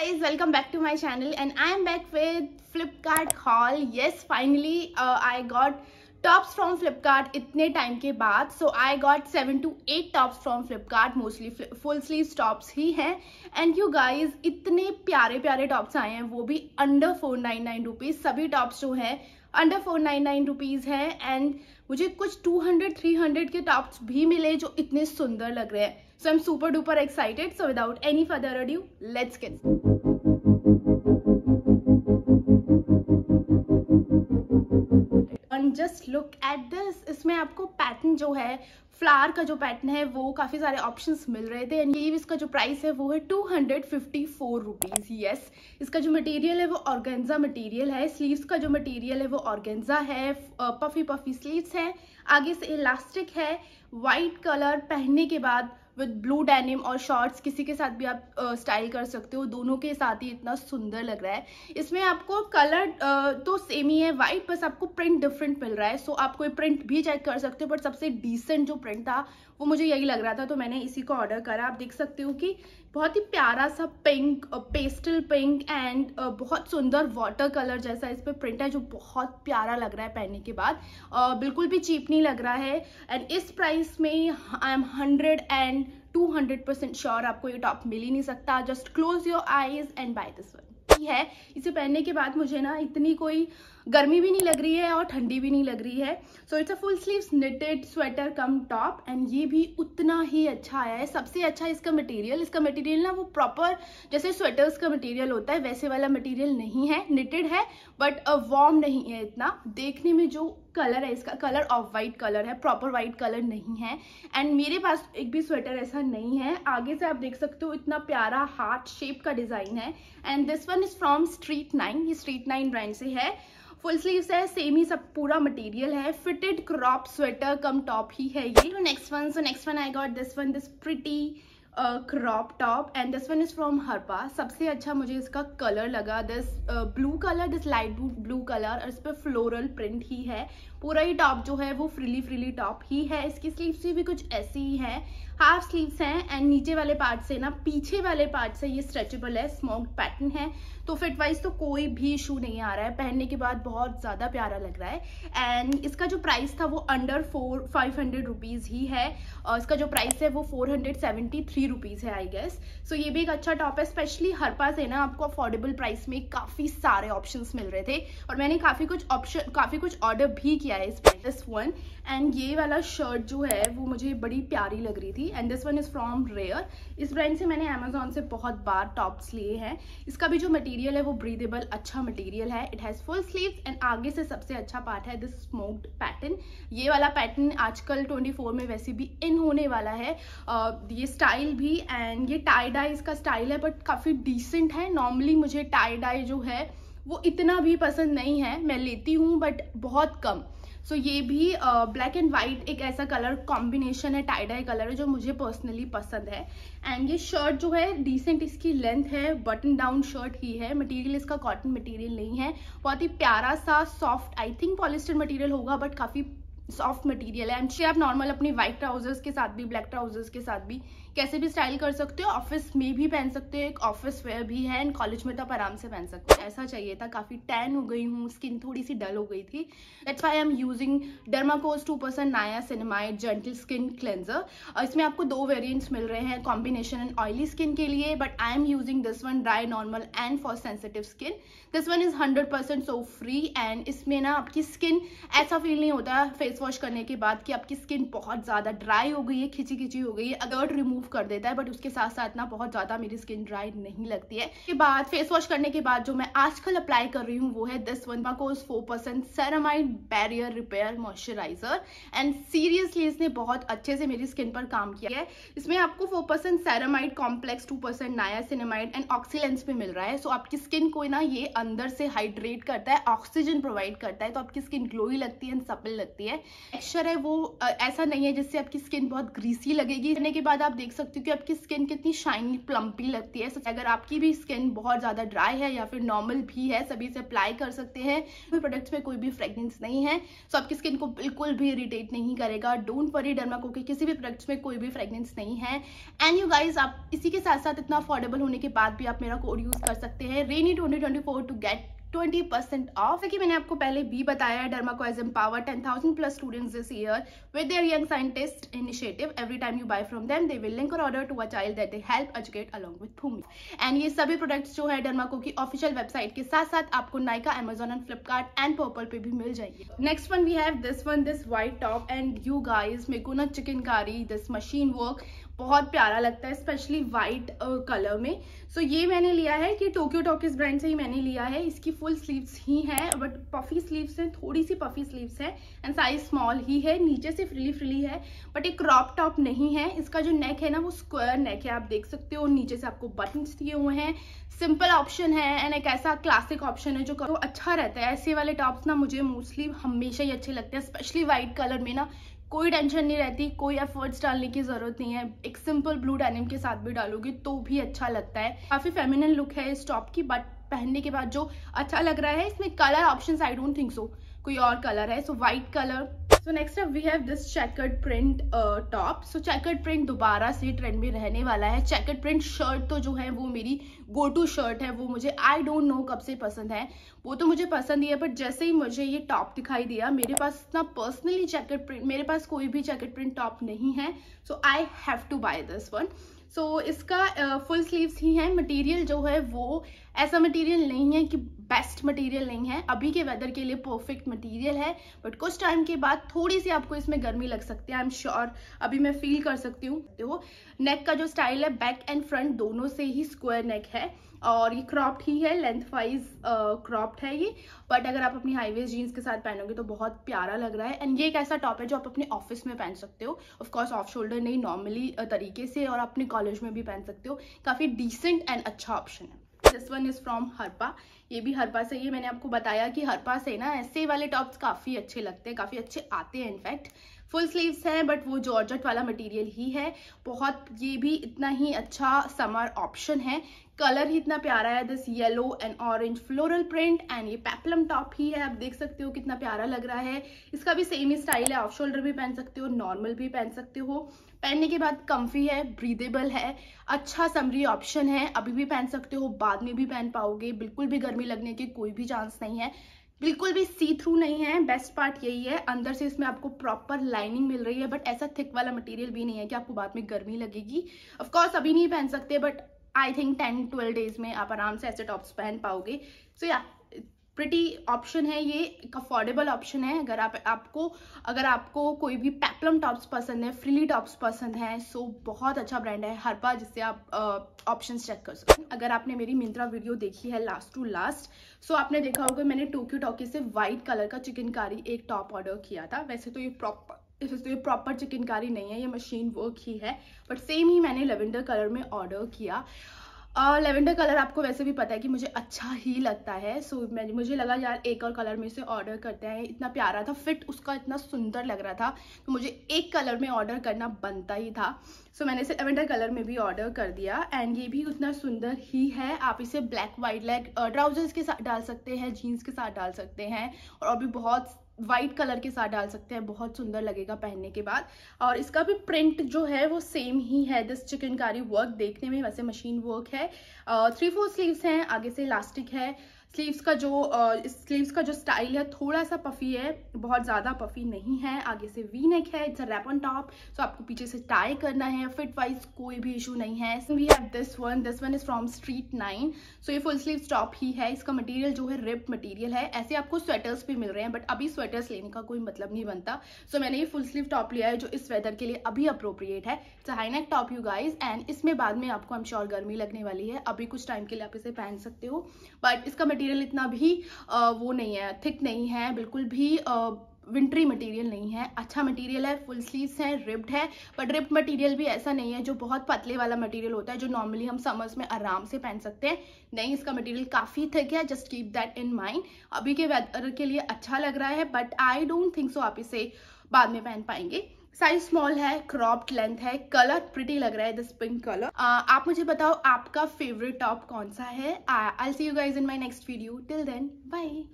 guys welcome back to my channel and I am back with Flipkart haul yes finally I got tops from Flipkart इतने time के बाद so I got seven to eight tops from Flipkart mostly full sleeve tops ही हैं and you guys इतने प्यारे प्यारे tops आए हैं वो भी under four nine nine rupees सभी टॉप्स जो हैं under four nine nine rupees हैं एंड मुझे कुछ टू हंड्रेड थ्री हंड्रेड के टॉप्स भी मिले जो इतने सुंदर लग रहे हैं so I am super duper excited so without any further you let's get and just look at this इसमें आपको पैटर्न जो है फ्लावर का जो पैटर्न है वो काफ़ी सारे ऑप्शंस मिल रहे थे एंड ये इसका जो प्राइस है वो है two hundred fifty four rupees yes इसका जो मटेरियल है वो ऑर्गेन्जा मटेरियल है स्लीव्स का जो मटेरियल है वो ऑर्गेन्जा है पफी पफी स्लीव्स हैं आगे से इलास्टिक है वाइट कलर पहनने के बाद विद ब्लू डेनिम और शॉर्ट्स किसी के साथ भी आप स्टाइल uh, कर सकते हो दोनों के साथ ही इतना सुंदर लग रहा है इसमें आपको कलर uh, तो सेम ही है वाइट बस आपको प्रिंट डिफरेंट मिल रहा है सो so, आप कोई प्रिंट भी चेक कर सकते हो बट सबसे डिसेंट जो प्रिंट था वो मुझे यही लग रहा था तो मैंने इसी को ऑर्डर करा आप देख सकते हो कि बहुत ही प्यारा सा पिंक पेस्टल पिंक एंड बहुत सुंदर वाटर कलर जैसा इस पर प्रिंट है जो बहुत प्यारा लग रहा है पहनने के बाद uh, बिल्कुल भी चीप नहीं लग रहा है एंड इस प्राइस में I am hundred and 200 percent sure आपको ये टॉप मिल ही नहीं सकता just close your eyes and buy this one है इसे पहनने के बाद मुझे ना इतनी कोई गर्मी भी नहीं लग रही है और ठंडी भी नहीं लग रही है so it's a full sleeves knitted sweater cum top and ये भी उतना ही अच्छा आया है सबसे अच्छा इसका मटेरियल इसका मटेरियल ना वो प्रॉपर जैसे स्वेटर्स का मटेरियल होता है वैसे वाला मटेरियल नहीं है निटेड है बट वॉर्म नहीं है इतना देखने में जो कलर है इसका कलर ऑफ वाइट कलर है प्रॉपर वाइट कलर नहीं है एंड मेरे पास एक भी स्वेटर ऐसा नहीं है आगे से आप देख सकते हो इतना प्यारा हार्ट शेप का डिज़ाइन है and this one is from street nine ये स्ट्रीट नाइन ब्रांड से है फुल स्लीव्स है सेम ही सब पूरा मटेरियल है fitted crop sweater cum top ही है ये next one so next one I got this one this pretty crop top and this one is from Harpa सबसे अच्छा मुझे इसका कलर लगा this blue colour this light blue colour और इस पर फ्लोरल प्रिंट ही है पूरा ही टॉप जो है वो फ्रिली फ्रिली टॉप ही है इसकी स्लीव्स भी कुछ ऐसी ही है हाफ स्लीव्स हैं एंड नीचे वाले पार्ट से ना पीछे वाले पार्ट से ये स्ट्रेचेबल है स्मोक्ड पैटर्न है तो फिट वाइज तो कोई भी इशू नहीं आ रहा है पहनने के बाद बहुत ज़्यादा प्यारा लग रहा है एंड इसका जो प्राइस था वो under four five hundred rupees ही है और इसका जो प्राइस है वो four hundred seventy three rupees है आई गेस सो ये भी एक अच्छा टॉप है स्पेशली हर पास है ना आपको अफोर्डेबल प्राइस में काफ़ी सारे ऑप्शन मिल रहे थे और मैंने काफ़ी कुछ ऑप्शन काफ़ी कुछ ऑर्डर भी किया है इस पर दिस वन एंड ये वाला शर्ट जो है वो मुझे बड़ी प्यारी लग रही थी and this one is from rare इस ब्रांड से मैंने अमेजोन से बहुत बार टॉप्स लिए हैं इसका भी जो मटेरियल है वो ब्रीदेबल अच्छा मटेरियल है it has full sleeve and आगे से सबसे अच्छा पार्ट है दिस स्मोक्ड पैटर्न ये वाला पैटर्न आजकल 24 में वैसे भी इन होने वाला है uh, ये स्टाइल भी एंड ये टाई डाई इसका स्टाइल है बट काफ़ी डिसेंट है नॉर्मली मुझे टाई डाई जो है वो इतना भी पसंद नहीं है मैं लेती हूँ बट बहुत कम सो so, ये भी ब्लैक एंड वाइट एक ऐसा कलर कॉम्बिनेशन है टाइडाई कलर है जो मुझे पर्सनली पसंद है एंड ये शर्ट जो है डिसेंट इसकी लेंथ है बटन डाउन शर्ट ही है मटेरियल इसका कॉटन मटेरियल नहीं है बहुत ही प्यारा सा soft I think polyester material होगा बट काफ़ी सॉफ्ट मटेरियल है एंड शे आप नॉर्मल अपनी वाइट ट्राउजर्स के साथ भी ब्लैक ट्राउजर्स के साथ भी कैसे भी स्टाइल कर सकते हो ऑफिस में भी पहन सकते हो एक ऑफिस वेयर भी है एंड कॉलेज में तो आप आराम से पहन सकते हो ऐसा चाहिए था काफ़ी टैन हो गई हूँ स्किन थोड़ी सी डल हो गई थी that's why I am using Derma Co's two percent niacinamide gentle skin cleanser और इसमें आपको दो वेरियंट्स मिल रहे हैं कॉम्बिनेशन एंड ऑयली स्किन के लिए but I am using this one dry normal and for sensitive skin this one is hundred percent so free and इसमें ना आपकी स्किन ऐसा फील नहीं होता फेस वॉश करने के बाद कि आपकी स्किन बहुत ज़्यादा ड्राई हो गई है खिंची खिंची हो गई है अगर रिमूव कर देता है बट उसके साथ साथ ना बहुत ज़्यादा मेरी स्किन ड्राई नहीं लगती है के बाद फेस वॉश करने के बाद जो मैं आजकल अप्लाई कर रही हूँ वो है this one because four percent ceramide barrier repair moisturiser and seriously इसने बहुत अच्छे से मेरी स्किन पर काम किया है इसमें आपको four percent ceramide complex two percent niacinamide and ऑक्सीलेंस भी मिल रहा है सो so आपकी स्किन को ना ये अंदर से हाइड्रेट करता है ऑक्सीजन प्रोवाइड करता है तो आपकी स्किन ग्लोई लगती है एंड सपल लगती है एक्शर है वो ऐसा नहीं है जिससे आपकी स्किन बहुत ग्रीसी लगेगी करने के बाद आप देख देख सकती हूँ कि आपकी स्किन कितनी शाइनी प्लम्पी लगती है अगर आपकी भी स्किन बहुत ज़्यादा ड्राई है या फिर नॉर्मल भी है सभी से अप्लाई कर सकते हैं प्रोडक्ट्स में कोई भी फ्रेगनेंस नहीं है सो तो आपकी स्किन को बिल्कुल भी इरिटेट नहीं करेगा डोंट वरी डरमा के किसी भी प्रोडक्ट्स में कोई भी फ्रेगनेंस नहीं है एंड यू गाइज आप इसी के साथ साथ इतना अफोर्डेबल होने के बाद भी आप मेरा कोड यूज़ कर सकते हैं Renee twenty twenty four to get twenty percent off देखिए मैंने आपको पहले भी बताया है Derma Co as empower ten thousand plus students this year with their young scientist initiative every time you buy from them they will link और order to a child that they help educate along with हुमी and ये सभी products जो है डर्मा को की official website के साथ साथ आपको Nykaa Amazon and Flipkart and Purplle पे भी मिल जाएगी next one we have this one this white top and you guys मेको ना चिकनकारी दिस मशीन वर्क बहुत प्यारा लगता है स्पेशली वाइट कलर में सो so, ये मैंने लिया है कि टोक्यो टॉकिस ब्रांड से ही मैंने लिया है इसकी फुल स्लीव्स ही हैं बट पफी स्लीव्स हैं थोड़ी सी पफी स्लीव्स हैं एंड साइज स्मॉल ही है नीचे से फ्रिली फ्रिली है बट एक क्रॉप टॉप नहीं है इसका जो नेक है ना वो स्क्वायर नेक है आप देख सकते हो नीचे से आपको बटन दिए हुए हैं सिंपल ऑप्शन है एंड एक ऐसा क्लासिक ऑप्शन है जो करो तो अच्छा रहता है ऐसे वाले टॉप्स ना मुझे मोस्टली हमेशा ही अच्छे लगते हैं स्पेशली वाइट कलर में ना कोई टेंशन नहीं रहती कोई एफर्ट्स डालने की ज़रूरत नहीं है एक सिंपल ब्लू डेनिम के साथ भी डालोगी तो भी अच्छा लगता है काफ़ी फेमिनन लुक है इस टॉप की बट पहनने के बाद जो अच्छा लग रहा है इसमें colour option I don't think so कोई और कलर है so white colour so next we have this checkered print top so checkered print दोबारा से ट्रेंड में रहने वाला है चेकर्ड प्रिंट शर्ट तो जो है वो मेरी गो टू शर्ट है वो मुझे आई डोंट नो कब से पसंद है वो तो मुझे पसंद ही है बट जैसे ही मुझे ये टॉप दिखाई दिया मेरे पास इतना पर्सनली चेकर्ड प्रिंट मेरे पास कोई भी चेकर्ड प्रिंट टॉप नहीं है so I have to buy this one so इसका फुल uh, स्लीव्स ही है मटेरियल जो है वो ऐसा मटेरियल नहीं है कि बेस्ट मटेरियल नहीं है अभी के वेदर के लिए परफेक्ट मटेरियल है बट कुछ टाइम के बाद थोड़ी सी आपको इसमें गर्मी लग सकती है आई एम श्योर अभी मैं फील कर सकती हूँ देखो नेक का जो स्टाइल है बैक एंड फ्रंट दोनों से ही स्क्वायर नेक है और ये क्रॉप्ड ही है लेंथ वाइज क्रॉप्ड है ये बट अगर आप अपनी हाईवेज जीन्स के साथ पहनोगे तो बहुत प्यारा लग रहा है एंड ये एक ऐसा टॉप है जो आप अपने ऑफिस में पहन सकते हो ऑफकोर्स ऑफ शोल्डर नहीं नॉर्मली तरीके से और अपने कॉलेज में भी पहन सकते हो काफ़ी डिसेंट एंड अच्छा ऑप्शन है this one is from Harpa ये भी हरपा से ये मैंने आपको बताया कि हरपा से ना ऐसे वाले टॉप्स काफ़ी अच्छे लगते हैं काफ़ी अच्छे आते हैं इनफैक्ट फुल स्लीव्स हैं बट वो जॉर्जट वाला मटेरियल ही है बहुत ये भी इतना ही अच्छा समर ऑप्शन है कलर ही इतना प्यारा है this yellow and orange floral print and ये पैपलम टॉप ही है आप देख सकते हो कितना प्यारा लग रहा है इसका भी सेम ही स्टाइल है ऑफ शोल्डर भी पहन सकते हो नॉर्मल भी पहन सकते हो पहनने के बाद कम्फी है ब्रीदेबल है अच्छा समरी ऑप्शन है अभी भी पहन सकते हो बाद में भी पहन पाओगे बिल्कुल भी गर्मी लगने के कोई भी चांस नहीं है बिल्कुल भी सी थ्रू नहीं है बेस्ट पार्ट यही है अंदर से इसमें आपको प्रॉपर लाइनिंग मिल रही है बट ऐसा थिक वाला मटेरियल भी नहीं है कि आपको बाद में गर्मी लगेगी ऑफकोर्स अभी नहीं पहन सकते but I think ten twelve days में आप आराम से ऐसे टॉप्स पहन पाओगे सो या प्रिटी ऑप्शन है ये एक अफोर्डेबल ऑप्शन है अगर आप आपको अगर आपको कोई भी पैपलम टॉप्स पसंद है फ्रिली टॉप्स पसंद है सो बहुत अच्छा ब्रांड है हरपा जिससे आप ऑप्शन चेक कर सकते हैं अगर आपने मेरी मिंत्रा वीडियो देखी है लास्ट टू लास्ट सो आपने देखा होगा मैंने टोक्यो टॉकी से वाइट कलर का चिकनकारी एक टॉप ऑर्डर किया था वैसे तो ये प्रॉपर इस तो ये प्रॉपर चिकनकारी नहीं है ये मशीन वर्क ही है बट सेम ही मैंने लेवेंडर कलर में ऑर्डर किया और लेवेंडर कलर आपको वैसे भी पता है कि मुझे अच्छा ही लगता है सो so, मैं मुझे लगा यार एक और कलर में से ऑर्डर करते हैं इतना प्यारा था फिट उसका इतना सुंदर लग रहा था तो मुझे एक कलर में ऑर्डर करना बनता ही था सो so, मैंने इसे लेवेंडर कलर में भी ऑर्डर कर दिया एंड ये भी उतना सुंदर ही है आप इसे ब्लैक वाइट लेग ट्राउजर्स के साथ डाल सकते हैं जीन्स के साथ डाल सकते हैं और, और भी बहुत वाइट कलर के साथ डाल सकते हैं बहुत सुंदर लगेगा पहनने के बाद और इसका भी प्रिंट जो है वो सेम ही है दिस चिकनकारी वर्क देखने में वैसे मशीन वर्क है थ्री फोर स्लीव्स हैं आगे से इलास्टिक है स्लीव्स का जो स्लीव्स का जो स्टाइल है थोड़ा सा पफी है बहुत ज़्यादा पफी नहीं है आगे से वी नेक है it's a wrap on top so आपको पीछे से टाई करना है फिट वाइज कोई भी इशू नहीं है we have this one this one is from street nine so ये फुल स्लीव टॉप ही है इसका मटेरियल जो है रिप मटेरियल है ऐसे आपको स्वेटर्स भी मिल रहे हैं बट अभी स्वेटर्स लेने का कोई मतलब नहीं बनता सो so, मैंने ये फुल स्लीव टॉप लिया है जो इस वेदर के लिए अभी अप्रोप्रिएट है it's high neck top you guys and इसमें बाद में आपको आई एम श्योर गर्मी लगने वाली है अभी कुछ टाइम के लिए आप इसे पहन सकते हो बट इसका मटेरियल इतना भी वो नहीं है थिक नहीं है बिल्कुल भी विंटरी मटेरियल नहीं है अच्छा मटेरियल है फुल स्लीव्स हैं रिप्ड है बट रिप्ड मटेरियल भी ऐसा नहीं है जो बहुत पतले वाला मटेरियल होता है जो नॉर्मली हम समर्स में आराम से पहन सकते हैं नहीं इसका मटेरियल काफ़ी थिक है just keep that in mind अभी के वेदर के लिए अच्छा लग रहा है but I don't think so आप इसे बाद में पहन पाएंगे साइज स्मॉल है क्रॉप्ड लेंथ है कलर प्रिटी लग रहा है दिस पिंक कलर आप मुझे बताओ आपका फेवरेट टॉप कौन सा है I see you guys in my next video till then by